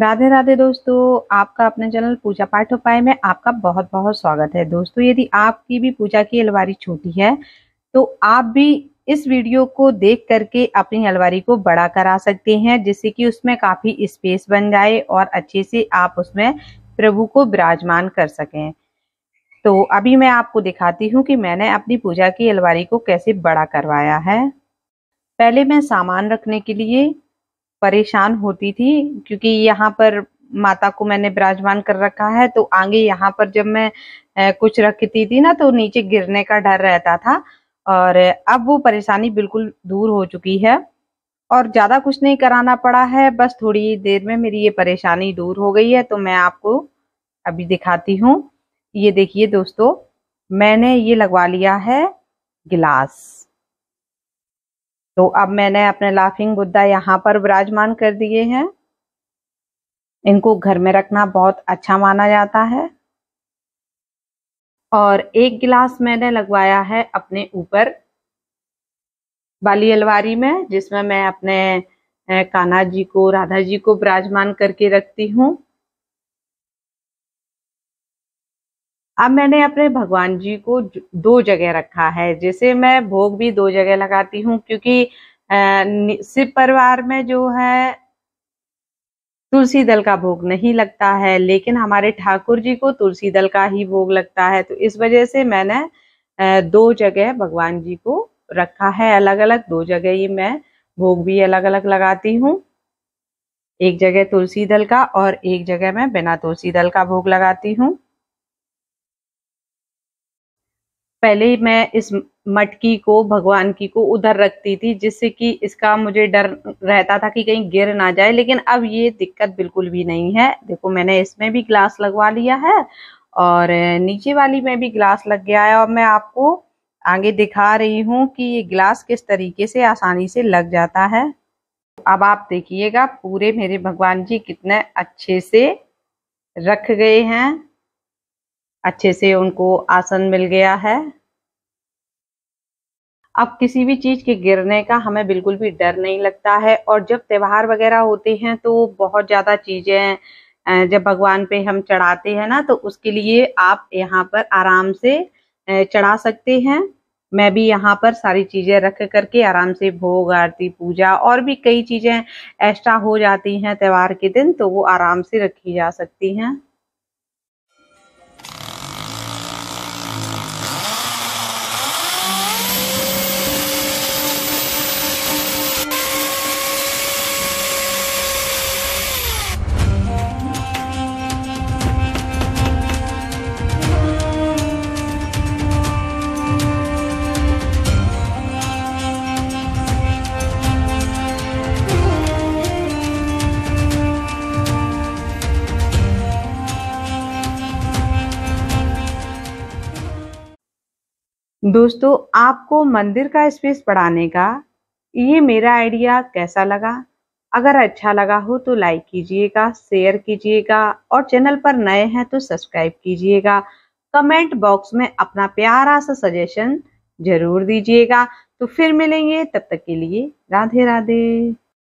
राधे राधे दोस्तों आपका अपने चैनल पूजा पाठ उपाय में आपका बहुत बहुत स्वागत है दोस्तों यदि आपकी भी पूजा की अलवारी छोटी है तो आप भी इस वीडियो को देख करके अपनी अलवारी को बड़ा करा सकते हैं जिससे कि उसमें काफी स्पेस बन जाए और अच्छे से आप उसमें प्रभु को विराजमान कर सकें तो अभी मैं आपको दिखाती हूँ कि मैंने अपनी पूजा की अलवारी को कैसे बड़ा करवाया है पहले मैं सामान रखने के लिए परेशान होती थी क्योंकि यहाँ पर माता को मैंने विराजमान कर रखा है तो आगे यहाँ पर जब मैं कुछ रखती थी ना तो नीचे गिरने का डर रहता था और अब वो परेशानी बिल्कुल दूर हो चुकी है और ज़्यादा कुछ नहीं कराना पड़ा है बस थोड़ी देर में मेरी ये परेशानी दूर हो गई है तो मैं आपको अभी दिखाती हूँ ये देखिए दोस्तों मैंने ये लगवा लिया है गिलास तो अब मैंने अपने लाफिंग बुद्धा यहाँ पर विराजमान कर दिए हैं इनको घर में रखना बहुत अच्छा माना जाता है और एक गिलास मैंने लगवाया है अपने ऊपर बाली अलवारी में जिसमें मैं अपने कान्हा जी को राधा जी को विराजमान करके रखती हूँ अब मैंने अपने भगवान जी को दो जगह रखा है जैसे मैं भोग भी दो जगह लगाती हूँ क्योंकि शिव परिवार में जो है तुलसी दल का भोग नहीं लगता है लेकिन हमारे ठाकुर जी को तुलसी दल का ही भोग लगता है तो इस वजह से मैंने दो जगह भगवान जी को रखा है अलग अलग दो जगह ही मैं भोग भी अलग अलग लगाती हूँ एक जगह तुलसी दल का और एक जगह मैं बिना तुलसी दल का भोग लगाती हूँ पहले मैं इस मटकी को भगवान की को उधर रखती थी जिससे कि इसका मुझे डर रहता था कि कहीं गिर ना जाए लेकिन अब ये दिक्कत बिल्कुल भी नहीं है देखो मैंने इसमें भी ग्लास लगवा लिया है और नीचे वाली में भी ग्लास लग गया है और मैं आपको आगे दिखा रही हूँ कि ये ग्लास किस तरीके से आसानी से लग जाता है अब आप देखिएगा पूरे मेरे भगवान जी कितने अच्छे से रख गए हैं अच्छे से उनको आसन मिल गया है अब किसी भी चीज़ के गिरने का हमें बिल्कुल भी डर नहीं लगता है और जब त्योहार वगैरह होते हैं तो बहुत ज़्यादा चीज़ें जब भगवान पे हम चढ़ाते हैं ना तो उसके लिए आप यहाँ पर आराम से चढ़ा सकते हैं मैं भी यहाँ पर सारी चीज़ें रख करके आराम से भोग आरती पूजा और भी कई चीज़ें एक्स्ट्रा हो जाती हैं त्यौहार के दिन तो वो आराम से रखी जा सकती हैं दोस्तों आपको मंदिर का स्पेस बढ़ाने का ये मेरा आइडिया कैसा लगा अगर अच्छा लगा हो तो लाइक कीजिएगा शेयर कीजिएगा और चैनल पर नए हैं तो सब्सक्राइब कीजिएगा कमेंट बॉक्स में अपना प्यारा सा सजेशन जरूर दीजिएगा तो फिर मिलेंगे तब तक के लिए राधे राधे